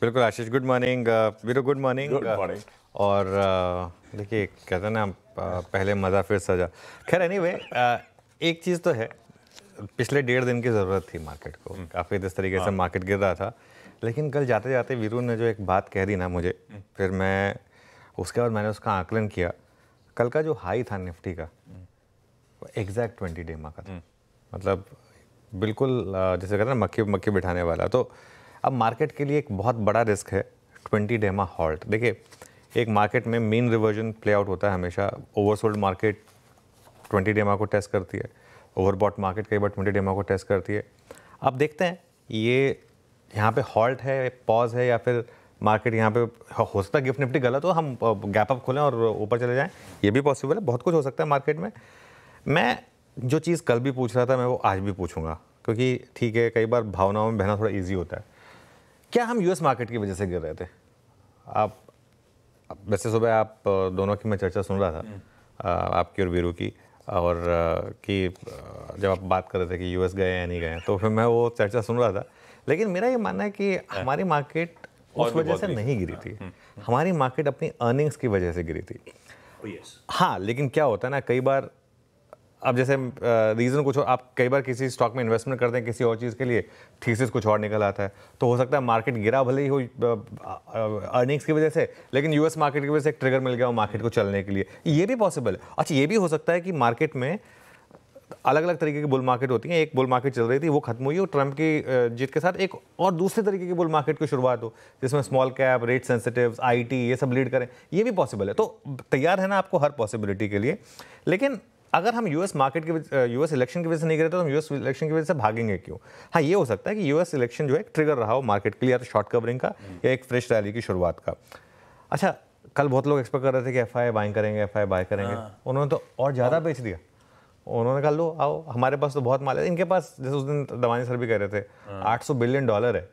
बिल्कुल Ashish good morning uh, Viru good morning good morning और uh, देखिए कहते हैं ना uh, पहले मज़ा फिर सजा खैर एनी anyway, एक चीज़ तो है पिछले डेढ़ दिन की ज़रूरत थी मार्केट को हम्म। काफ़ी जिस तरीके से मार्केट हाँ। गिर रहा था लेकिन कल जाते जाते वीरू ने जो एक बात कह दी ना मुझे हम्म। फिर मैं उसके बाद मैंने उसका आकलन किया कल का जो हाई था निफ्टी का वो एग्जैक्ट ट्वेंटी डे माँ का था हम्म। मतलब बिल्कुल जैसे कहते हैं मक्खी मक्खी बिठाने वाला तो अब मार्केट के लिए एक बहुत बड़ा रिस्क है ट्वेंटी डेमा हॉल्ट देखिए एक मार्केट में मेन रिवर्जन प्ले आउट होता है हमेशा ओवरसोल्ड मार्केट ट्वेंटी डेमा को टेस्ट करती है ओवरबॉट मार्केट कई बार ट्वेंटी डेमा को टेस्ट करती है अब देखते हैं ये यहाँ पे हॉल्ट है पॉज है या फिर मार्केट यहाँ पे हो सकता है गिफ्ट निफ्टी गलत हो हम गैप अप खोलें और ऊपर चले जाएं ये भी पॉसिबल है बहुत कुछ हो सकता है मार्केट में मैं जो चीज़ कल भी पूछ रहा था मैं वो आज भी पूछूंगा क्योंकि ठीक है कई बार भावनाओं में बहना थोड़ा ईजी होता है क्या हम यूएस मार्केट की वजह से गिर रहे थे आप वैसे सुबह आप दोनों की मैं चर्चा सुन रहा था हम्म। आपकी और वीरू की और कि जब आप बात कर रहे थे कि यूएस गए या नहीं गए तो फिर मैं वो चर्चा सुन रहा था लेकिन मेरा ये मानना है कि हाँ। हमारी मार्केट उस वजह से नहीं गिरी थी हाँ। हम्म। हमारी मार्केट अपनी अर्निंग्स की वजह से गिरी थी oh, हाँ लेकिन क्या होता है ना कई बार अब जैसे रीज़न कुछ आप कई बार किसी स्टॉक में इन्वेस्टमेंट करते हैं किसी और चीज़ के लिए थीसिस कुछ और निकल आता है तो हो सकता है मार्केट गिरा भले ही हो अर्निंग्स की वजह से लेकिन यूएस मार्केट की वजह से एक ट्रिगर मिल गया हो मार्केट को चलने के लिए ये भी पॉसिबल है अच्छा ये भी हो सकता है कि मार्केट में अलग अलग तरीके की बुल मार्केट होती है एक बुल मार्केट चल रही थी वो खत्म हुई और ट्रंप की जीत के साथ एक और दूसरे तरीके की बुल मार्केट की शुरुआत हो जिसमें small cap rate sensitive IT ये सब लीड करें ये भी पॉसिबल है तो तैयार है ना आपको हर पॉसिबिलिटी के लिए लेकिन अगर हम यूएस मार्केट के यूएस इलेक्शन की वजह से नहीं करते तो हम यूएस इलेक्शन की वजह से भागेंगे क्यों हाँ ये हो सकता है कि यूएस इलेक्शन जो है ट्रिगर रहा हो मार्केट के लिए या तो शॉर्ट कवरिंग का हम्म। या एक फ्रेश रैली की शुरुआत का अच्छा कल बहुत लोग एक्सपेक्ट कर रहे थे कि एफ आई बाइंग करेंगे एफ आई बाय करेंगे हाँ। उन्होंने तो और ज़्यादा हाँ। बेच दिया उन्होंने कहा लो आओ हमारे पास तो बहुत माल है इनके पास जैसे उस दिन दवानी सर भी कह रहे थे हाँ। सौ बिलियन डॉलर है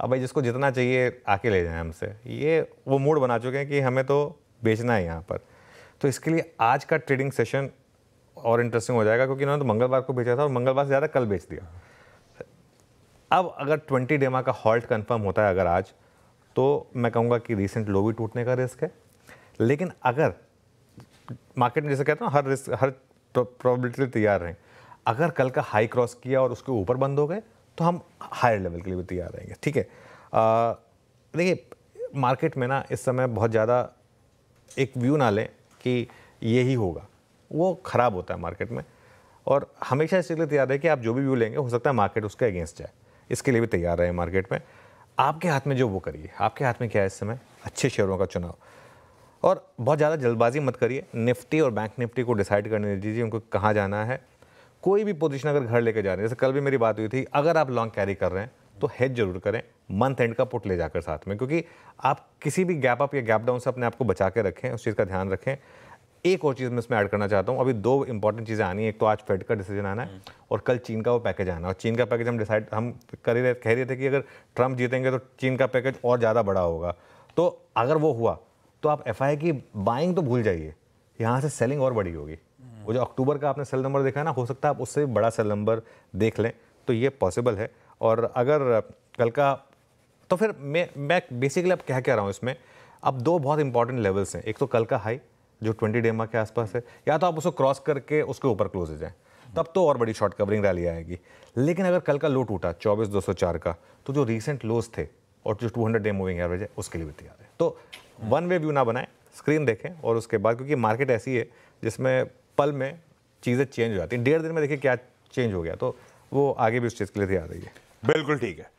अब भाई जिसको जितना चाहिए आके ले जाए हमसे ये वो मूड बना चुके हैं कि हमें तो बेचना है यहाँ पर तो इसके लिए आज का ट्रेडिंग सेशन और इंटरेस्टिंग हो जाएगा क्योंकि इन्होंने तो मंगलवार को भेजा था और मंगलवार से ज़्यादा कल बेच दिया अब अगर ट्वेंटी डेमा का हॉल्ट कन्फर्म होता है अगर आज तो मैं कहूँगा कि रिसेंट लो भी टूटने का रिस्क है लेकिन अगर मार्केट में जैसे कहते हैं हर रिस्क हर प्रॉबिलिटी तो तैयार रहें अगर कल का हाई क्रॉस किया और उसके ऊपर बंद हो गए तो हम हायर लेवल के लिए भी तैयार रहेंगे ठीक है देखिए मार्केट में ना इस समय बहुत ज़्यादा एक व्यू ना लें कि ये ही होगा वो ख़राब होता है मार्केट में और हमेशा इसके लिए तैयार तो है कि आप जो भी व्यू लेंगे हो सकता है मार्केट उसके अगेंस्ट जाए इसके लिए भी तैयार रहे मार्केट में आपके हाथ में जो वो करिए आपके हाथ में क्या है इस समय अच्छे शेयरों का चुनाव और बहुत ज़्यादा जल्दबाजी मत करिए निफ्टी और बैंक निफ्टी को डिसाइड करने दीजिए उनको कहाँ जाना है कोई भी पोजिशन अगर घर लेकर जा रहे हैं जैसे कल भी मेरी बात हुई थी अगर आप लॉन्ग कैरी कर रहे हैं तो हेज जरूर करें मंथ एंड का पुट ले जाकर साथ में क्योंकि आप किसी भी गैप अप या गैप डाउन से अपने आप को बचा के रखें उस चीज़ का ध्यान रखें एक और चीज़ मैं इसमें ऐड करना चाहता हूँ अभी दो इंपॉर्टेंट चीज़ें आनी है एक तो आज फेड का डिसीजन आना है हम्म। और कल चीन का वो पैकेज आना है और चीन का पैकेज हम डिसाइड हम कर रहे कह रहे थे कि अगर ट्रंप जीतेंगे तो चीन का पैकेज और ज़्यादा बड़ा होगा तो अगर वो हुआ तो आप एफ की बाइंग तो भूल जाइए यहाँ से सेलिंग और बड़ी होगी हम्म। वो जो अक्टूबर का आपने सेल नंबर देखा ना हो सकता है आप उससे भी बड़ा सेल नंबर देख लें तो ये पॉसिबल है और अगर कल का तो फिर मैं मैं बेसिकली अब क्या कह रहा हूँ इसमें अब दो बहुत इंपॉर्टेंट लेवल्स हैं एक तो कल का हाई जो ट्वेंटी डेमा के आसपास है या तो आप उसको क्रॉस करके उसके ऊपर क्लोज हो जाए तब तो और बड़ी शॉर्ट कवरिंग रैली आएगी लेकिन अगर कल का लो टूटा चौबीस दो सौ चार का तो जो रिसेंट लोज थे और जो two hundred day moving average है उसके लिए भी तैयार है तो वन वे व्यू ना बनाएं स्क्रीन देखें और उसके बाद क्योंकि मार्केट ऐसी है जिसमें पल में चीज़ें चेंज हो जाती हैं डेढ़ दिन में देखिए क्या चेंज हो गया तो वो आगे भी उस चीज़ के लिए तैयार रही है बिल्कुल ठीक है